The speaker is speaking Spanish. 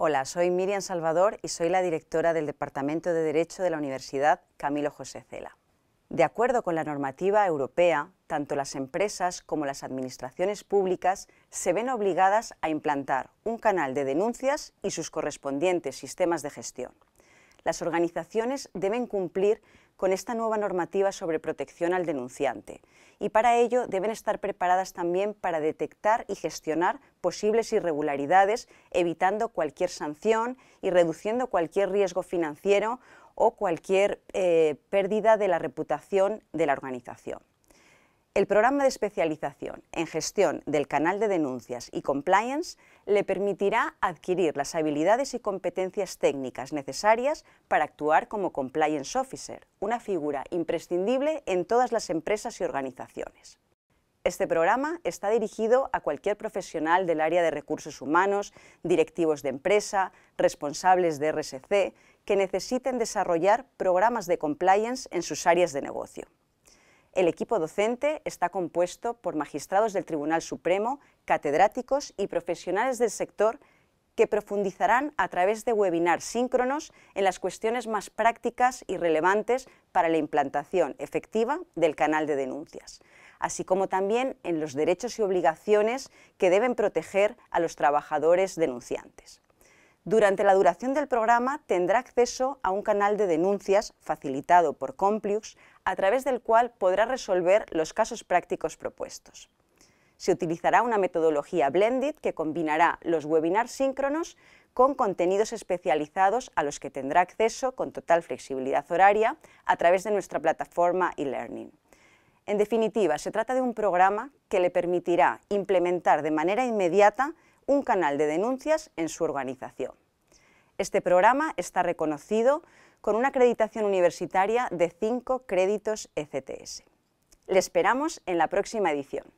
Hola, soy Miriam Salvador y soy la directora del Departamento de Derecho de la Universidad Camilo José Cela. De acuerdo con la normativa europea, tanto las empresas como las administraciones públicas se ven obligadas a implantar un canal de denuncias y sus correspondientes sistemas de gestión. Las organizaciones deben cumplir con esta nueva normativa sobre protección al denunciante y para ello deben estar preparadas también para detectar y gestionar posibles irregularidades, evitando cualquier sanción y reduciendo cualquier riesgo financiero o cualquier eh, pérdida de la reputación de la organización. El programa de especialización en gestión del canal de denuncias y compliance le permitirá adquirir las habilidades y competencias técnicas necesarias para actuar como compliance officer, una figura imprescindible en todas las empresas y organizaciones. Este programa está dirigido a cualquier profesional del área de recursos humanos, directivos de empresa, responsables de RSC, que necesiten desarrollar programas de compliance en sus áreas de negocio. El equipo docente está compuesto por magistrados del Tribunal Supremo, catedráticos y profesionales del sector que profundizarán a través de webinars síncronos en las cuestiones más prácticas y relevantes para la implantación efectiva del canal de denuncias, así como también en los derechos y obligaciones que deben proteger a los trabajadores denunciantes. Durante la duración del programa tendrá acceso a un canal de denuncias facilitado por Compliux, a través del cual podrá resolver los casos prácticos propuestos. Se utilizará una metodología blended que combinará los webinars síncronos con contenidos especializados a los que tendrá acceso con total flexibilidad horaria a través de nuestra plataforma e-learning. En definitiva, se trata de un programa que le permitirá implementar de manera inmediata un canal de denuncias en su organización. Este programa está reconocido con una acreditación universitaria de 5 créditos ECTS. Le esperamos en la próxima edición.